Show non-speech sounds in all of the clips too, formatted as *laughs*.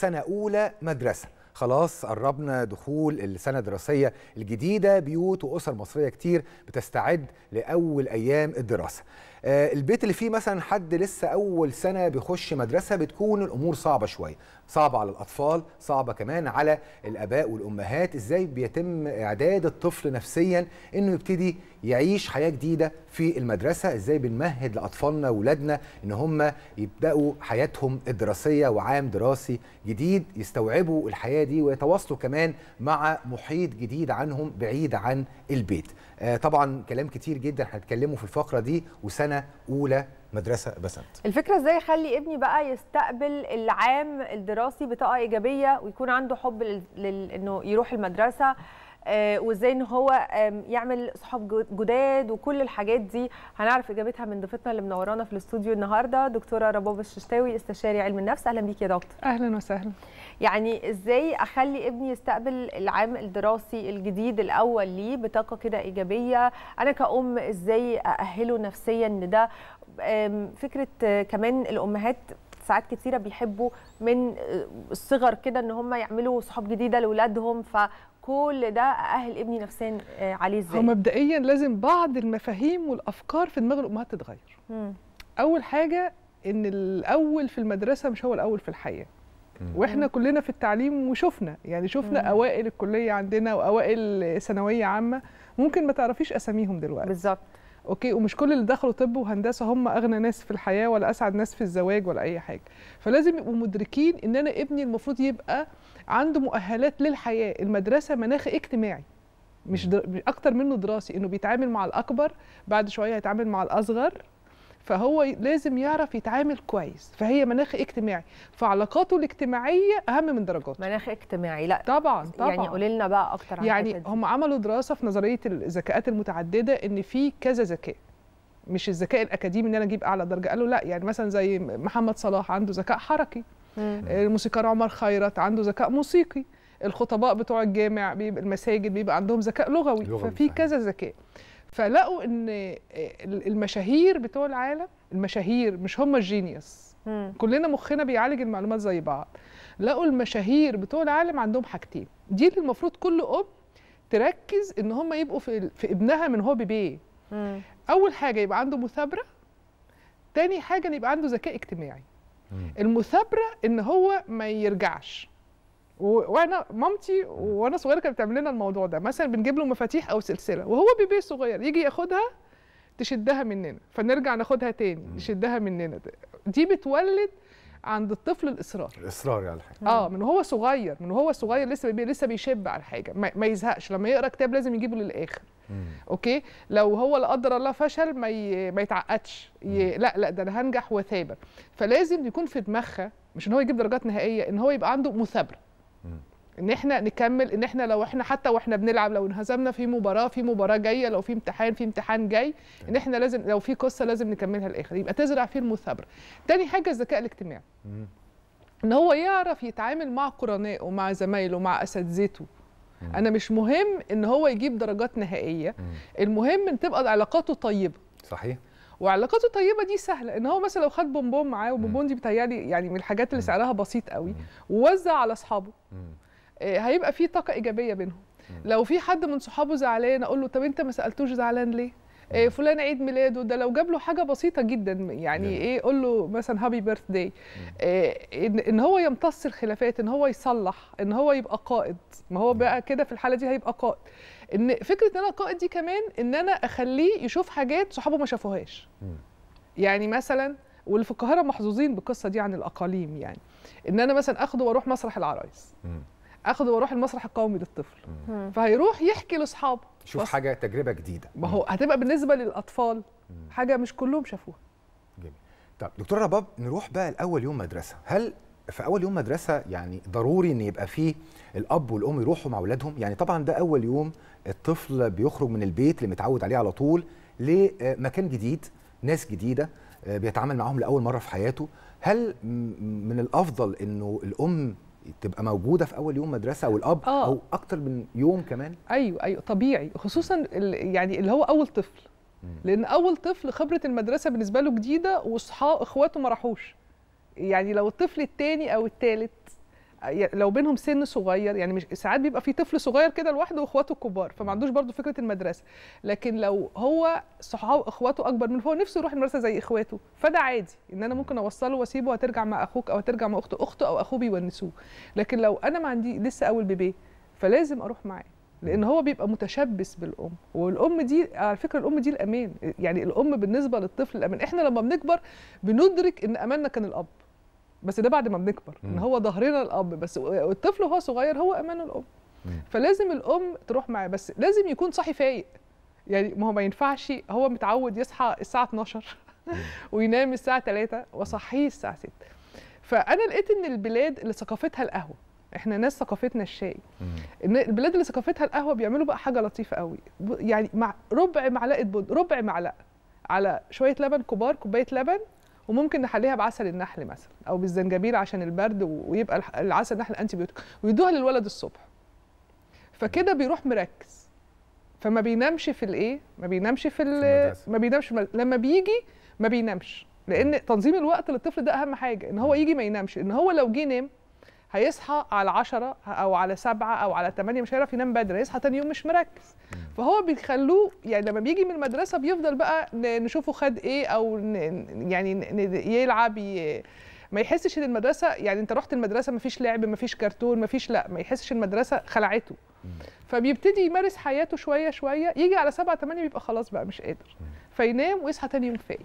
سنة أولى مدرسة خلاص قربنا دخول السنة الدراسية الجديدة بيوت وأسر مصرية كتير بتستعد لأول أيام الدراسة آه، البيت اللي فيه مثلا حد لسه أول سنة بيخش مدرسة بتكون الأمور صعبة شوية صعبه على الاطفال صعبه كمان على الاباء والامهات ازاي بيتم اعداد الطفل نفسيا انه يبتدي يعيش حياه جديده في المدرسه ازاي بنمهد لاطفالنا واولادنا ان هم يبداوا حياتهم الدراسيه وعام دراسي جديد يستوعبوا الحياه دي ويتواصلوا كمان مع محيط جديد عنهم بعيد عن البيت آه طبعا كلام كتير جدا هنتكلمه في الفقره دي وسنه اولى مدرسه بسنت الفكره ازاي اخلي ابني بقى يستقبل العام الدراسي بطاقه ايجابيه ويكون عنده حب انه يروح المدرسه آه، وازاي ان هو يعمل صحاب جداد وكل الحاجات دي هنعرف اجابتها من ضيفتنا اللي منورانا في الاستوديو النهارده دكتوره رباب الششتاوي استشاري علم النفس اهلا بيك يا دكتور اهلا وسهلا يعني ازاي اخلي ابني يستقبل العام الدراسي الجديد الاول ليه بطاقه كده ايجابيه انا كأم ازاي ااهله نفسيا ان ده فكره آه، كمان الامهات ساعات كتيره بيحبوا من آه، الصغر كده ان هم يعملوا صحاب جديده لاولادهم ف كل ده اهل ابني نفسيا آه، عليه ازاي؟ هو مبدئيا لازم بعض المفاهيم والافكار في دماغ الامهات تتغير. مم. اول حاجه ان الاول في المدرسه مش هو الاول في الحياه. مم. واحنا كلنا في التعليم وشفنا يعني شفنا مم. اوائل الكليه عندنا واوائل ثانويه عامه ممكن ما تعرفيش اساميهم دلوقتي. بالظبط. اوكي ومش كل اللي دخلوا طب وهندسه هم اغنى ناس في الحياه ولا اسعد ناس في الزواج ولا اي حاجه فلازم يبقوا مدركين ان انا ابني المفروض يبقى عنده مؤهلات للحياه المدرسه مناخ اجتماعي مش در... اكتر منه دراسي انه بيتعامل مع الاكبر بعد شويه هيتعامل مع الاصغر فهو لازم يعرف يتعامل كويس فهي مناخ اجتماعي فعلاقاته الاجتماعيه اهم من درجاته مناخ اجتماعي لا طبعا طبعا يعني قولي لنا بقى اكتر عن يعني هم عملوا دراسه في نظريه الذكاءات المتعدده ان في كذا ذكاء مش الذكاء الاكاديمي ان انا اجيب اعلى درجه قالوا لا يعني مثلا زي محمد صلاح عنده ذكاء حركي آه، الموسيقار عمر خيرت عنده ذكاء موسيقي الخطباء بتوع الجامع بيبقى المساجد بيبقى عندهم ذكاء لغوي, لغوي ففي كذا ذكاء فلقوا ان المشاهير بتوع العالم المشاهير مش هم الجينيوس كلنا مخنا بيعالج المعلومات زي بعض لقوا المشاهير بتوع العالم عندهم حاجتين دي اللي المفروض كل ام تركز ان هم يبقوا في, في ابنها من هو بيبي اول حاجه يبقى عنده مثابره تاني حاجه يبقى عنده ذكاء اجتماعي المثابره ان هو ما يرجعش وانا مامتي وانا صغيره كانت بتعمل لنا الموضوع ده مثلا بنجيب له مفاتيح او سلسله وهو بيبي صغير يجي ياخدها تشدها مننا فنرجع ناخدها تاني تشدها مننا دي بتولد عند الطفل الاصرار الاصرار يعني على الحاجه اه من وهو صغير من وهو صغير لسه بيبي لسه بيشب على الحاجه ما, ما يزهقش لما يقرا كتاب لازم يجيبه للاخر مم. اوكي لو هو لا قدر الله فشل ما ي... ما يتعقدش ي... لا لا ده انا هنجح وثابر فلازم يكون في دماغها مش ان هو يجيب درجات نهائيه ان هو يبقى عنده مثابره ان احنا نكمل ان احنا لو احنا حتى واحنا بنلعب لو انهزمنا في مباراه في مباراه جايه لو في امتحان في امتحان جاي ان احنا لازم لو في قصه لازم نكملها للاخر يبقى تزرع فيه المثابره تاني حاجه الذكاء الاجتماعي ان هو يعرف يتعامل مع قرنائه مع زمايله مع اساتذته انا مش مهم ان هو يجيب درجات نهائيه المهم ان تبقى علاقاته طيبه صحيح وعلاقاته طيبه دي سهله ان هو مثلا لو خد بونبون معاه وبونبون دي بتهيألي يعني من الحاجات اللي سعرها بسيط قوي ووزع على اصحابه آه، هيبقى في طاقه ايجابيه بينهم لو في حد من صحابه زعلان اقول له طب انت ما سالتوش زعلان ليه آه، فلان عيد ميلاده ده لو جاب له حاجه بسيطه جدا يعني ده. ايه قول له مثلا هابي بيرث داي ان هو يمتص الخلافات ان هو يصلح ان هو يبقى قائد ما هو بقى كده في الحاله دي هيبقى قائد ان فكره ان انا قائد دي كمان ان انا اخليه يشوف حاجات صحابه ما شافوهاش يعني مثلا واللي في القاهره محظوظين بالقصه دي عن الاقاليم يعني ان انا مثلا اخده واروح مسرح العرايس اخذ واروح المسرح القومي للطفل مم. فهيروح يحكي لاصحابه شوف حاجه تجربه جديده ما هو هتبقى بالنسبه للاطفال مم. حاجه مش كلهم شافوها جميل طب دكتور رباب نروح بقى لاول يوم مدرسه هل في اول يوم مدرسه يعني ضروري ان يبقى فيه الاب والام يروحوا مع اولادهم يعني طبعا ده اول يوم الطفل بيخرج من البيت اللي متعود عليه على طول لمكان جديد ناس جديده آه، بيتعامل معاهم لاول مره في حياته هل من الافضل انه الام تبقى موجوده في اول يوم مدرسه او الاب آه. او اكتر من يوم كمان ايوه ايوه طبيعي خصوصا يعني اللي هو اول طفل لان اول طفل خبره المدرسه بالنسبه له جديده واصحاب اخواته ما راحوش يعني لو الطفل الثاني او الثالث لو بينهم سن صغير يعني مش ساعات بيبقى في طفل صغير كده لوحده واخواته الكبار فما عندوش برضه فكره المدرسه لكن لو هو صحاب اخواته اكبر منه هو نفسه يروح المدرسه زي اخواته فده عادي ان انا ممكن اوصله واسيبه هترجع مع اخوك او هترجع مع اخته اخته او اخوه بيونسوه لكن لو انا ما عندي لسه اول بيبي فلازم اروح معاه لان هو بيبقى متشبث بالام والام دي على فكره الام دي الامان يعني الام بالنسبه للطفل الامان احنا لما بنكبر بندرك ان اماننا كان الاب بس ده بعد ما بنكبر ان هو ظهرنا الاب بس والطفل وهو صغير هو امان الام فلازم الام تروح معاه بس لازم يكون صاحي فايق يعني ما هو ما ينفعش هو متعود يصحى الساعه 12 *laughs* وينام الساعه 3 واصحيه الساعه 6 فانا لقيت ان البلاد اللي ثقافتها القهوه احنا ناس ثقافتنا الشاي ان البلاد اللي ثقافتها القهوه بيعملوا بقى حاجه لطيفه قوي يعني مع ربع معلقه بن ربع معلقه على شويه لبن كبار كوبايه لبن وممكن نحليها بعسل النحل مثلا او بالزنجبيل عشان البرد ويبقى العسل النحل انتي ويدوها للولد الصبح فكده بيروح مركز فما بينامش في الايه ما بينامش في, ال ما بينامش في لما بيجي ما بينامش لان تنظيم الوقت للطفل ده اهم حاجه ان هو يجي ما ينامش ان هو لو جه نام هيصحى على 10 او على 7 او على 8 مش هيعرف ينام بدري هيصحى تاني يوم مش مركز فهو بيخلوه يعني لما بيجي من المدرسه بيفضل بقى نشوفه خد ايه او يعني يلعب ما يحسش ان المدرسه يعني انت رحت المدرسه ما فيش لعب ما فيش كرتون ما فيش لا ما يحسش المدرسه خلعته فبيبتدي يمارس حياته شويه شويه يجي على 7 8 بيبقى خلاص بقى مش قادر فينام ويصحى تاني يوم فايق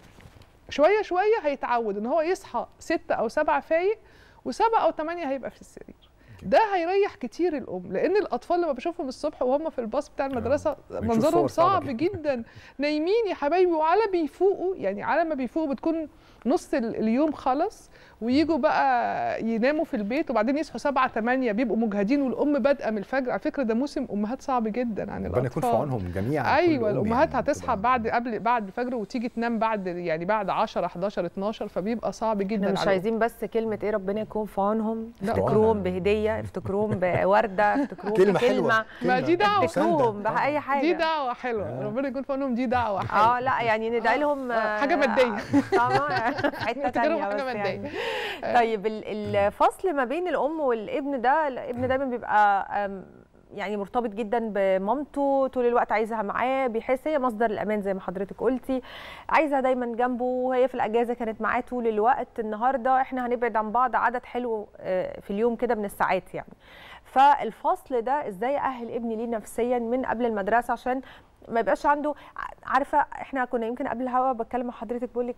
شويه شويه هيتعود ان هو يصحى 6 او 7 فايق و7 او 8 هيبقى في السرير ده هيريح كتير الام لان الاطفال لما بشوفهم الصبح وهم في الباص بتاع آه. المدرسه منظرهم صعب جدا *laughs* نايمين يا حبايبي وعلى بيفوقوا يعني على ما بيفوقوا بتكون نص اليوم خلص ويجوا بقى يناموا في البيت وبعدين يصحوا 7 8 بيبقوا مجهدين والام بادئه من الفجر على فكره ده موسم امهات صعب جدا عن الاطفال ربنا يكون في عونهم جميعا ايوه يعني الامهات يعني هتصحى بعد قبل بعد الفجر وتيجي تنام بعد يعني بعد 10 11 12 فبيبقى صعب جدا احنا مش عايزين بس كلمه ايه ربنا يكون في عونهم افتكروهم بهديه افتكروهم بورده افتكروهم كلمه حلوه ما دي دعوه افتكروهم باي حاجه دي دعوه حلوه آه. ربنا يكون في عونهم دي دعوه آه، حلوه اه لا يعني ندعي لهم آه، حاجه ماديه حته ثانيه *laughs* بس يعني. طيب الفصل ما بين الام والابن ده الابن دايما بيبقى يعني مرتبط جدا بمامته طول الوقت عايزها معاه بيحس هي مصدر الامان زي ما حضرتك قلتي عايزها دايما جنبه وهي في الاجازه كانت معاه طول الوقت النهارده احنا هنبعد عن بعض عدد حلو آه، في اليوم كده من الساعات يعني فالفصل ده ازاي اهل ابني ليه نفسيا من قبل المدرسه عشان ما يبقاش عنده عارفه احنا كنا يمكن قبل الهوا بتكلم مع حضرتك بقول لك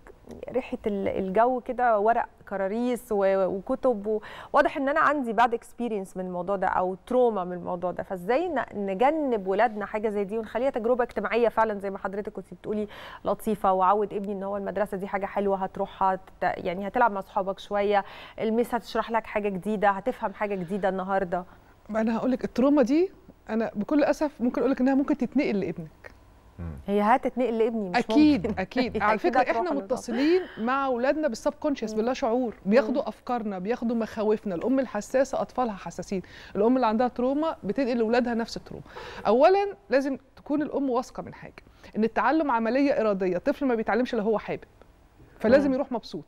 ريحه الجو كده ورق كراريس وكتب واضح ان انا عندي باد اكسبيرينس من الموضوع ده او تروما من الموضوع ده فازاي نجنب ولادنا حاجه زي دي ونخليها تجربه اجتماعيه فعلا زي ما حضرتك كنت بتقولي لطيفه وعود ابني ان هو المدرسه دي حاجه حلوه هتروحها يعني هتلعب مع اصحابك شويه الميس هتشرح لك حاجه جديده هتفهم حاجه جديده النهارده ما انا هقول لك التروما دي انا بكل اسف ممكن اقول لك انها ممكن تتنقل لابنك هي هتتنقل لابني مش اكيد ممكن. *laughs* اكيد على فكره احنا متصلين مع اولادنا بالسب كونشس بلا شعور بياخدوا افكارنا بياخدوا مخاوفنا الام الحساسه اطفالها حساسين الام اللي عندها تروما بتنقل لاولادها نفس التروما اولا لازم تكون الام واثقه من حاجه ان التعلم عمليه اراديه الطفل ما بيتعلمش اللي هو حابب فلازم يروح مبسوط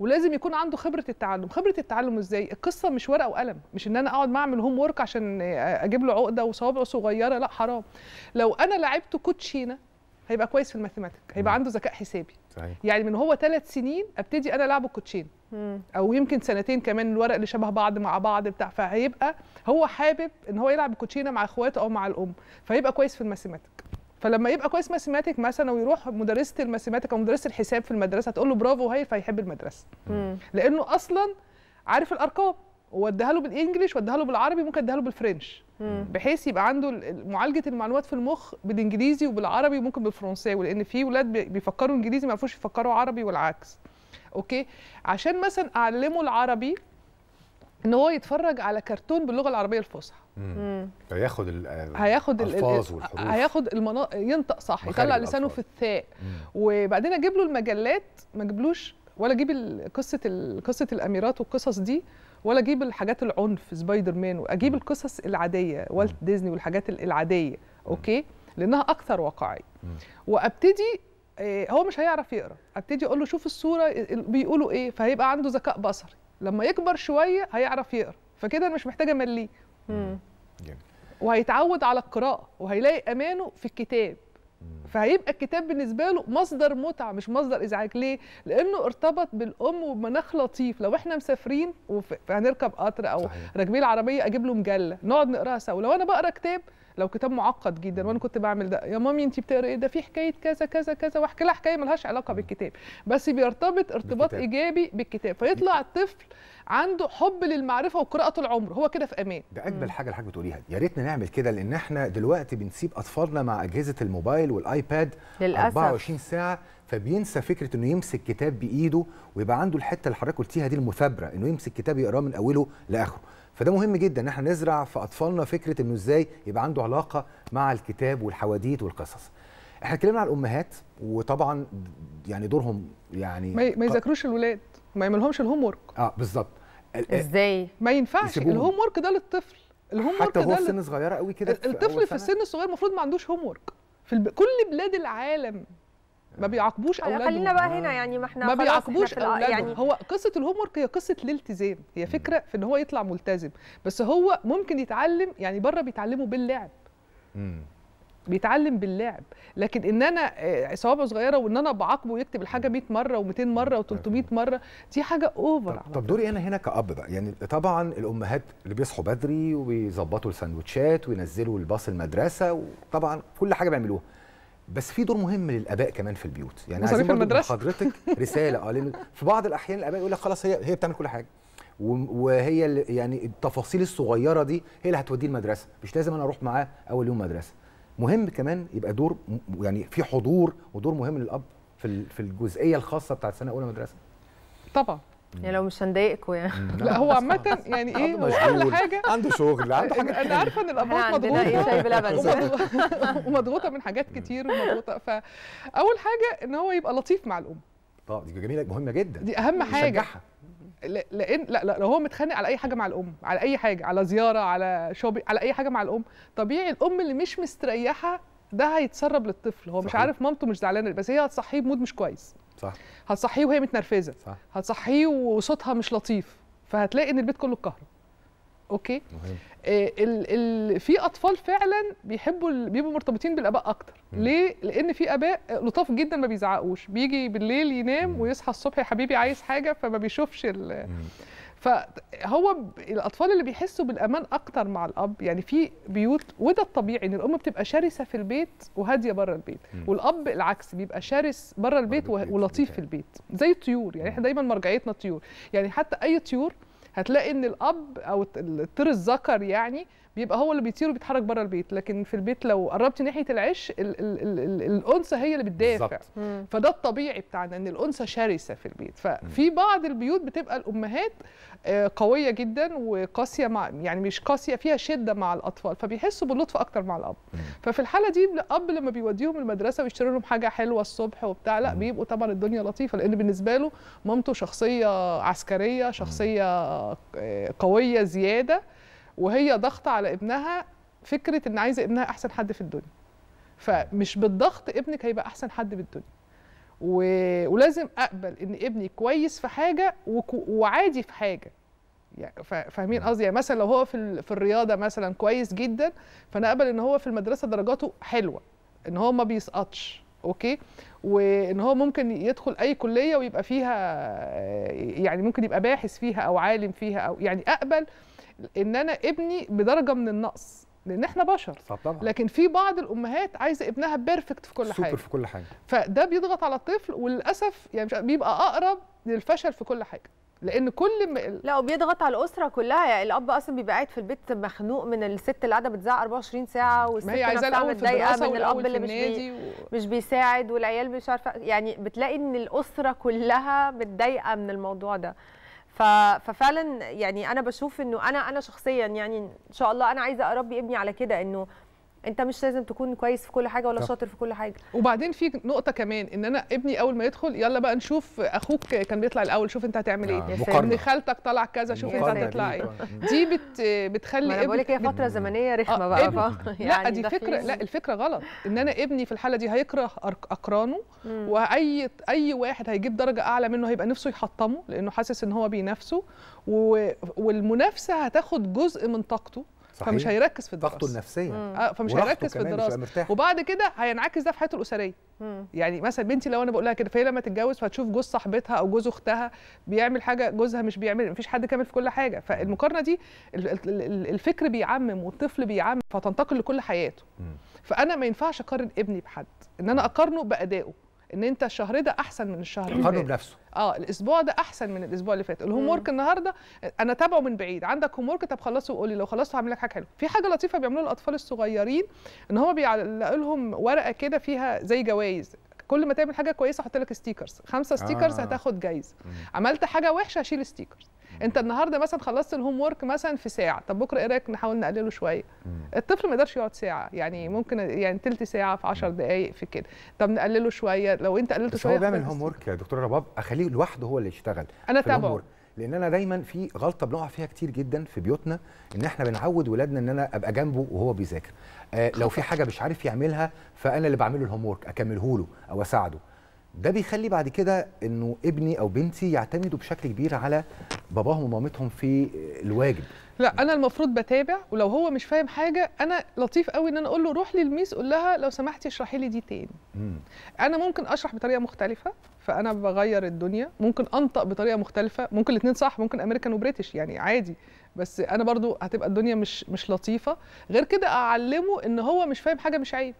ولازم يكون عنده خبره التعلم خبره التعلم ازاي القصه مش ورقه وقلم مش ان انا اقعد اعمل هوم ورك عشان اجيب له عقده وصوابعه صغيره لا حرام لو انا لعبت كوتشينه هيبقى كويس في الماثيماتيك هيبقى عنده ذكاء حسابي صحيح. يعني من هو ثلاث سنين ابتدي انا العب الكوتشين او يمكن سنتين كمان الورق اللي شبه بعض مع بعض بتاع فهيبقى هو حابب ان هو يلعب الكوتشينه مع اخواته او مع الام فهيبقى كويس في الماثيماتيك فلما يبقى كويس ماثيماتيك مثلا ويروح مدرسه الماثيماتيك او مدرسه الحساب في المدرسه تقول له برافو هاي فيحب المدرسه لانه اصلا عارف الارقام واديها له بالانجلش واديها له بالعربي ممكن اديها له بالفرنش بحيث يبقى عنده معالجه المعلومات في المخ بالانجليزي وبالعربي وممكن بالفرنساوي لان في ولاد بيفكروا انجليزي ما يعرفوش يفكروا عربي والعكس اوكي عشان مثلا اعلمه العربي ان هو يتفرج على كرتون باللغه العربيه الفصحى مم. هياخد هياخد الالفاظ والحروف هياخد المنا... ينطق صح يطلع لسانه في الثاء وبعدين اجيب له المجلات ما اجيبلوش ولا اجيب قصه قصه الاميرات والقصص دي ولا اجيب الحاجات العنف سبايدر مان واجيب القصص العاديه والت ديزني والحاجات العاديه اوكي لانها اكثر واقعيه وابتدي آه، هو مش هيعرف يقرا ابتدي اقول له شوف الصوره بيقولوا ايه فهيبقى عنده ذكاء بصري لما يكبر شويه هيعرف يقرا فكده انا مش محتاجه امليه جميل. وهيتعود على القراءه وهيلاقي امانه في الكتاب فهيبقى الكتاب بالنسبه له مصدر متعه مش مصدر ازعاج ليه لانه ارتبط بالام ومناخ لطيف لو احنا مسافرين وهنركب قطر او راكبين العربيه اجيب له مجله نقعد نقراها سوا لو انا بقرا كتاب لو كتاب معقد جدا وانا كنت بعمل ده يا مامي انت بتقري ايه ده في حكايه كذا كذا كذا واحكي لها حكايه ملهاش علاقه بالكتاب بس بيرتبط ارتباط بالكتاب. ايجابي بالكتاب فيطلع الطفل عنده حب للمعرفه والقراءه طول عمره هو كده في امان ده اجمل حاجه الحاج بتقوليها يا ريتنا نعمل كده لان احنا دلوقتي بنسيب اطفالنا مع اجهزه الموبايل والايباد للأسف. 24 ساعه فبينسى فكره انه يمسك كتاب بايده ويبقى عنده الحته اللي حضرتك قلتيها دي المثابره انه يمسك كتاب يقراه من اوله لاخره فده مهم جدا ان احنا نزرع في اطفالنا فكره انه ازاي يبقى عنده علاقه مع الكتاب والحواديت والقصص احنا اتكلمنا على الامهات وطبعا يعني دورهم يعني ما, ما يذاكروش الولاد ما يعملهمش الهوم ورك اه بالظبط ازاي ما ينفعش الهوم ورك ده للطفل الهوم ورك حتى هو في سن صغيره قوي كده الطفل في السن الصغير المفروض ما عندوش هوم ورك في الب... كل بلاد العالم ما بيعاقبوش آه، اولادهم خلينا بقى هنا يعني ما احنا ما بيعاقبوش اولادهم يعني هو قصه الهوم ورك هي قصه الالتزام هي فكره في ان هو يطلع ملتزم بس هو ممكن يتعلم يعني بره بيتعلموا باللعب امم بيتعلم باللعب لكن ان انا آه، صوابع صغيره وان انا بعاقبه ويكتب الحاجه 100 مره و200 مره و300 مره دي حاجه اوفر طب, طب دوري انا هنا كاب بقى يعني طبعا الامهات اللي بيصحوا بدري وبيظبطوا الساندوتشات وينزلوا الباص المدرسه وطبعا كل حاجه بيعملوها بس في دور مهم للاباء كمان في البيوت يعني عايزين المدرسه حضرتك *laughs* رساله اه في بعض الاحيان الاباء يقول لك خلاص هي هي بتعمل كل حاجه وهي اللي يعني التفاصيل الصغيره دي هي اللي هتوديه المدرسه مش لازم انا اروح معاه اول يوم مدرسه مهم كمان يبقى دور يعني في حضور ودور مهم للاب في في الجزئيه الخاصه بتاعت سنه اولى مدرسه طبعا يعني لو مش هنضايقكم يعني لا هو عامة يعني ايه هو أحلى حاجة عنده شغل عنده حاجة أنا عارفة إن الأبوات مضغوطة إيه شاي بلبن ومضغوطة من حاجات كتير ومضغوطة فأول حاجة إن هو يبقى لطيف مع الأم طبعا آه، دي جميلة مهمة جدا دي أهم حاجة لان لا, لا لو هو متخانق على اي حاجه مع الام على اي حاجه على زياره على شوبي على اي حاجه مع الام طبيعي الام اللي مش مستريحه ده هيتسرب للطفل هو صحيح. مش عارف مامته مش زعلانه بس هي هتصحيه بمود مش كويس صح هتصحيه وهي متنرفزه صح هتصحيه وصوتها مش لطيف فهتلاقي ان البيت كله اتكهرب اوكي مهم. آه ال ال في اطفال فعلا بيحبوا بيبقوا مرتبطين بالاباء اكتر مم. ليه لان في اباء لطاف جدا ما بيزعقوش بيجي بالليل ينام مم. ويصحى الصبح يا حبيبي عايز حاجه فما بيشوفش ال فهو الاطفال اللي بيحسوا بالامان اكتر مع الاب يعني في بيوت وده الطبيعي ان الام بتبقى شرسه في البيت وهاديه بره البيت م. والاب العكس بيبقى شرس بره البيت ولطيف في البيت زي الطيور يعني احنا دايما مرجعيتنا الطيور يعني حتى اي طيور هتلاقي ان الاب او الطير الذكر يعني بيبقى هو اللي بيطير وبيتحرك بره البيت لكن في البيت لو قربت ناحيه العش الانثى هي اللي بتدافع فده الطبيعي بتاعنا ان الانثى شرسه في البيت ففي بعض البيوت بتبقى الامهات آه، قويه جدا وقاسيه مع يعني مش قاسيه فيها شده مع الاطفال فبيحسوا باللطف اكتر مع الاب ففي الحاله دي الاب لما بيوديهم المدرسه ويشتري لهم حاجه حلوه الصبح وبتاع لا بيبقوا طبعا الدنيا لطيفه لان بالنسبه له مامته شخصيه عسكريه شخصيه آه، قويه زياده وهي ضغط على ابنها فكره ان عايزه ابنها احسن حد في الدنيا فمش بالضغط ابنك هيبقى احسن حد بالدنيا و... ولازم اقبل ان ابني كويس في حاجه و... وعادي في حاجه يعني فاهمين قصدي يعني مثلا لو هو في ال... في الرياضه مثلا كويس جدا فانا اقبل ان هو في المدرسه درجاته حلوه ان هو ما بيسقطش اوكي وان هو ممكن يدخل اي كليه ويبقى فيها يعني ممكن يبقى باحث فيها او عالم فيها او يعني اقبل ان انا ابني بدرجه من النقص لان احنا بشر طبعا. لكن في بعض الامهات عايزه ابنها بيرفكت في كل سوبر حاجه في كل حاجه فده بيضغط على الطفل وللاسف يعني مش بيبقى اقرب للفشل في كل حاجه لان كل ما لا وبيضغط على الاسره كلها يعني الاب اصلا بيبقى قاعد في البيت مخنوق من الست اللي قاعده بتزعق 24 ساعه والست نفسها متضايقه من الاب اللي مش بي... و... مش بيساعد والعيال مش عارفه يعني بتلاقي ان الاسره كلها متضايقه من الموضوع ده ففعلا يعني انا بشوف انه انا انا شخصيا يعني ان شاء الله انا عايزه اربي ابني على كده انه انت مش لازم تكون كويس في كل حاجه ولا شاطر في كل حاجه وبعدين في نقطه كمان ان انا ابني اول ما يدخل يلا بقى نشوف اخوك كان بيطلع الاول شوف انت هتعمل ايه ابن آه، خالتك طلع كذا شوف انت هتطلع ايه دي بت بتخلي ما بقول لك هي فتره زمنيه آه، رخمه آه. بقى, يعني لا دي فكره لا الفكره غلط ان انا ابني في الحاله دي هيكره اقرانه واي اي واحد هيجيب درجه اعلى منه هيبقى نفسه يحطمه لانه حاسس ان هو بينافسه والمنافسه هتاخد جزء من طاقته صحيح. فمش هيركز في الدراسه ضغطه النفسيه آه فمش هيركز في الدراسه وبعد كده هينعكس ده في حياته الاسريه مم. يعني مثلا بنتي لو انا بقول لها كده فهي لما تتجوز فهتشوف جوز صاحبتها او جوز اختها بيعمل حاجه جوزها مش بيعمل مفيش حد كامل في كل حاجه فالمقارنه دي الفكر بيعمم والطفل بيعمم فتنتقل لكل حياته مم. فانا ما ينفعش اقارن ابني بحد ان انا اقارنه بادائه ان انت الشهر ده احسن من الشهر اللي فات بنفسه اه الاسبوع ده احسن من الاسبوع اللي فات الهوم ورك النهارده انا تابعه من بعيد عندك هوم ورك طب خلصه وقولي لي لو خلصته هعمل لك حاجه حلوه في حاجه لطيفه بيعملوها الاطفال الصغيرين ان هو بيعلقوا لهم ورقه كده فيها زي جوائز كل ما تعمل حاجه كويسه احط لك ستيكرز خمسه ستيكرز آه. هتاخد جايزه عملت حاجه وحشه هشيل ستيكرز انت النهارده مثلا خلصت الهوم ورك مثلا في ساعه طب بكره ايه رايك نحاول نقلله شويه الطفل ما يقدرش يقعد ساعه يعني ممكن يعني ثلث ساعه في 10 دقائق في كده طب نقلله شويه لو انت قللته شويه هو بيعمل هوم ورك يا دكتور رباب اخليه لوحده هو اللي يشتغل انا تابعه لان انا دايما في غلطه بنقع فيها كتير جدا في بيوتنا ان احنا بنعود ولادنا ان انا ابقى جنبه وهو بيذاكر آه لو في حاجه مش عارف يعملها فانا اللي بعمله الهوم ورك اكمله له او اساعده ده بيخلي بعد كده انه ابني او بنتي يعتمدوا بشكل كبير على باباهم ومامتهم في الواجب لا انا المفروض بتابع ولو هو مش فاهم حاجه انا لطيف قوي ان انا اقول له روح للميس قول لها لو سمحتي اشرحي لي دي تاني مم. انا ممكن اشرح بطريقه مختلفه فانا بغير الدنيا ممكن انطق بطريقه مختلفه ممكن الاثنين صح ممكن امريكان وبريتش يعني عادي بس انا برضو هتبقى الدنيا مش مش لطيفه غير كده اعلمه ان هو مش فاهم حاجه مش عيب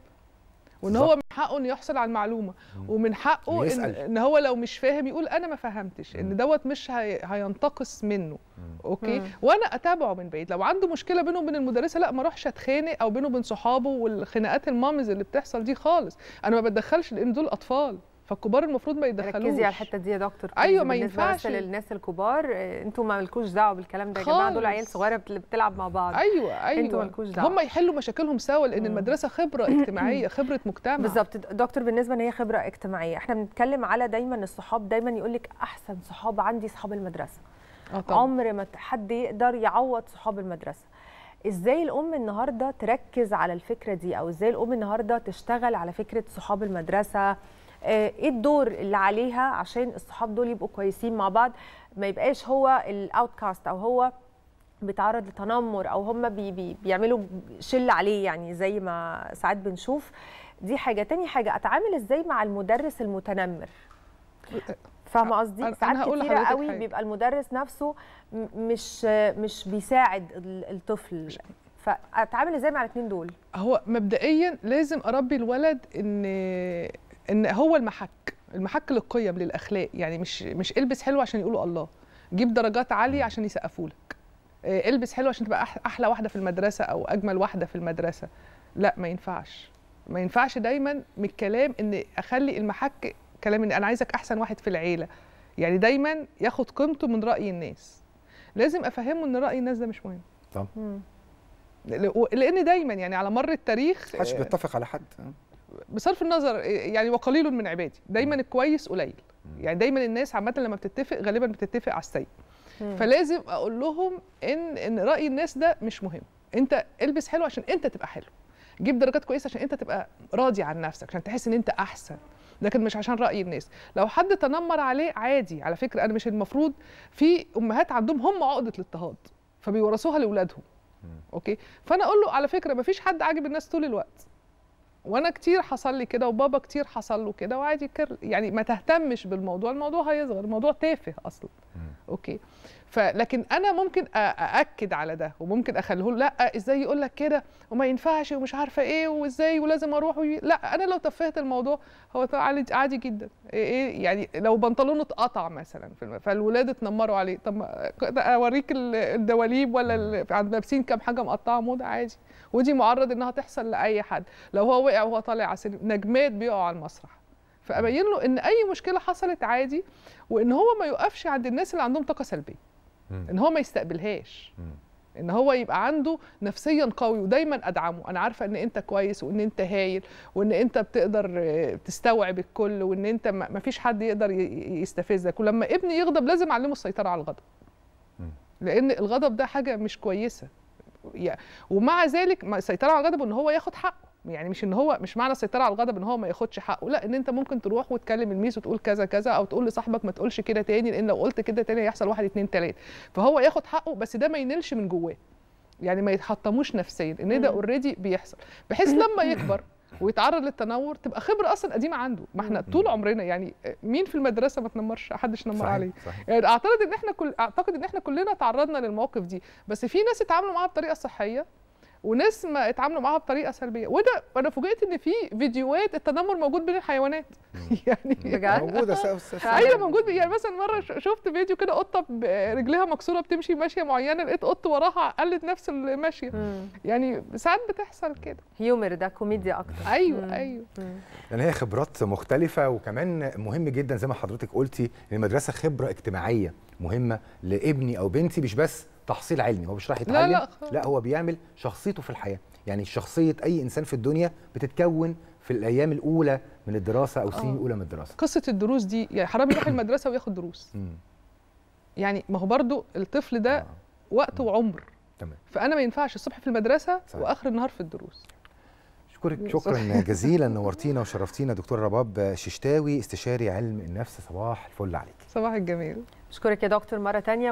وان هو من حقه انه يحصل على المعلومه ومن حقه إن, ان هو لو مش فاهم يقول انا ما فهمتش ان دوت مش هي... هينتقص منه اوكي وانا اتابعه من بعيد لو عنده مشكله بينه وبين المدرسه لا ما اروحش اتخانق او بينه وبين صحابه والخناقات المامز اللي بتحصل دي خالص انا ما بتدخلش لان دول اطفال فالكبار المفروض ما يدخلوش ركزي على الحته دي يا دكتور ايوه ما ينفعش للناس الكبار انتوا ما مالكوش دعوه بالكلام ده يا جماعه دول عيال صغيره بتلعب مع بعض ايوه ايوه انتوا مالكوش دعوه هم يحلوا مشاكلهم سوا لان مم. المدرسه خبره *coughs* اجتماعيه خبره مجتمع بالظبط دكتور بالنسبه ان هي خبره اجتماعيه احنا بنتكلم على دايما الصحاب دايما يقول لك احسن صحاب عندي صحاب المدرسه آه، طبعا. عمر ما حد يقدر يعوض صحاب المدرسه ازاي الام النهارده تركز على الفكره دي او ازاي الام النهارده تشتغل على فكره صحاب المدرسه آه، ايه الدور اللي عليها عشان الصحاب دول يبقوا كويسين مع بعض ما يبقاش هو الاوتكاست او هو بيتعرض لتنمر او هم بي بي بيعملوا شله عليه يعني زي ما ساعات بنشوف دي حاجه تاني حاجه اتعامل ازاي مع المدرس المتنمر فاهمه قصدي ساعات كتيره قوي حاجة. بيبقى المدرس نفسه مش مش بيساعد الطفل فاتعامل ازاي مع الاثنين دول هو مبدئيا لازم اربي الولد ان ان هو المحك المحك للقيم للاخلاق يعني مش مش البس حلو عشان يقولوا الله جيب درجات عاليه عشان يسقفوا لك آه، البس حلو عشان تبقى احلى واحده في المدرسه او اجمل واحده في المدرسه لا ما ينفعش ما ينفعش دايما من الكلام ان اخلي المحك كلام ان انا عايزك احسن واحد في العيله يعني دايما ياخد قيمته من راي الناس لازم افهمه ان راي الناس ده مش مهم طب لان دايما يعني على مر التاريخ محدش آه، بيتفق على حد بصرف النظر يعني وقليل من عبادي دايما الكويس قليل يعني دايما الناس عامه لما بتتفق غالبا بتتفق على السيء فلازم اقول لهم ان ان راي الناس ده مش مهم انت البس حلو عشان انت تبقى حلو جيب درجات كويسه عشان انت تبقى راضي عن نفسك عشان تحس ان انت احسن لكن مش عشان راي الناس لو حد تنمر عليه عادي على فكره انا مش المفروض في امهات عندهم هم عقده الاضطهاد فبيورثوها لاولادهم اوكي فانا اقول له على فكره مفيش حد عاجب الناس طول الوقت وانا كتير حصل لي كده وبابا كتير حصل له كده وعادي كر يعني ما تهتمش بالموضوع الموضوع هيصغر الموضوع تافه اصلا اوكي فلكن انا ممكن ااكد على ده وممكن اخليه لا ازاي يقول لك كده وما ينفعش ومش عارفه ايه وازاي ولازم اروح وي... لا انا لو تفهت الموضوع هو عادي جدا إيه, إيه، يعني لو بنطلونه اتقطع مثلا فالولاد اتنمروا عليه طب اوريك الدواليب ولا ال... عند لابسين كام حاجه مقطعه موضه عادي ودي معرض انها تحصل لاي حد لو هو وقع وهو طالع على نجمات بيقعوا على المسرح فابين له ان اي مشكله حصلت عادي وان هو ما يوقفش عند الناس اللي عندهم طاقه سلبيه ان هو ما يستقبلهاش ان هو يبقى عنده نفسيا قوي ودايما ادعمه انا عارفه ان انت كويس وان انت هايل وان انت بتقدر تستوعب الكل وان انت ما فيش حد يقدر يستفزك ولما ابني يغضب لازم اعلمه السيطره على الغضب لان الغضب ده حاجه مش كويسه ومع ذلك السيطره على الغضب ان هو ياخد حقه يعني مش ان هو مش معنى السيطره على الغضب ان هو ما ياخدش حقه لا ان انت ممكن تروح وتكلم الميس وتقول كذا كذا او تقول لصاحبك ما تقولش كده تاني لان لو قلت كده تاني هيحصل واحد اتنين تلاته فهو ياخد حقه بس ده ما ينلش من جواه يعني ما يتحطموش نفسيا ان إيه ده اوريدي بيحصل بحيث لما يكبر ويتعرض للتنمر تبقى خبره اصلا قديمه عنده ما احنا طول عمرنا يعني مين في المدرسه ما تنمرش حدش نمر عليه يعني اعتقد ان احنا كل اعتقد ان احنا كلنا تعرضنا للمواقف دي بس في ناس اتعاملوا معاها بطريقه صحيه وناس ما اتعاملوا معاها بطريقه سلبيه وده انا فوجئت ان في فيديوهات التنمر موجود بين الحيوانات *laughs* يعني بجد موجوده ايوه موجود يعني مثلا مره شفت فيديو كده قطه رجلها مكسوره بتمشي ماشيه معينه لقيت قط وراها قلد نفس الماشيه يعني ساعات بتحصل كده هيومر ده كوميديا اكتر ايوه مم. ايوه يعني لان هي خبرات مختلفه وكمان مهم جدا زي ما حضرتك قلتي ان المدرسه خبره اجتماعيه مهمه لابني او بنتي مش بس تحصيل علمي هو مش رايح يتعلم لا, لا, لا هو بيعمل شخصيته في الحياه يعني شخصيه اي انسان في الدنيا بتتكون في الايام الاولى من الدراسه او السنين آه. الاولى من الدراسه قصه الدروس دي يعني حرام يروح المدرسه وياخد دروس *clears throat* يعني ما هو برضو الطفل ده آه. وقت وعمر تمام فانا ما ينفعش الصبح في المدرسه صحيح. واخر النهار في الدروس اشكرك شكرا *laughs* جزيلا نورتينا وشرفتينا دكتور رباب ششتاوي استشاري علم النفس صباح الفل عليك صباح الجميل اشكرك يا دكتور مره ثانيه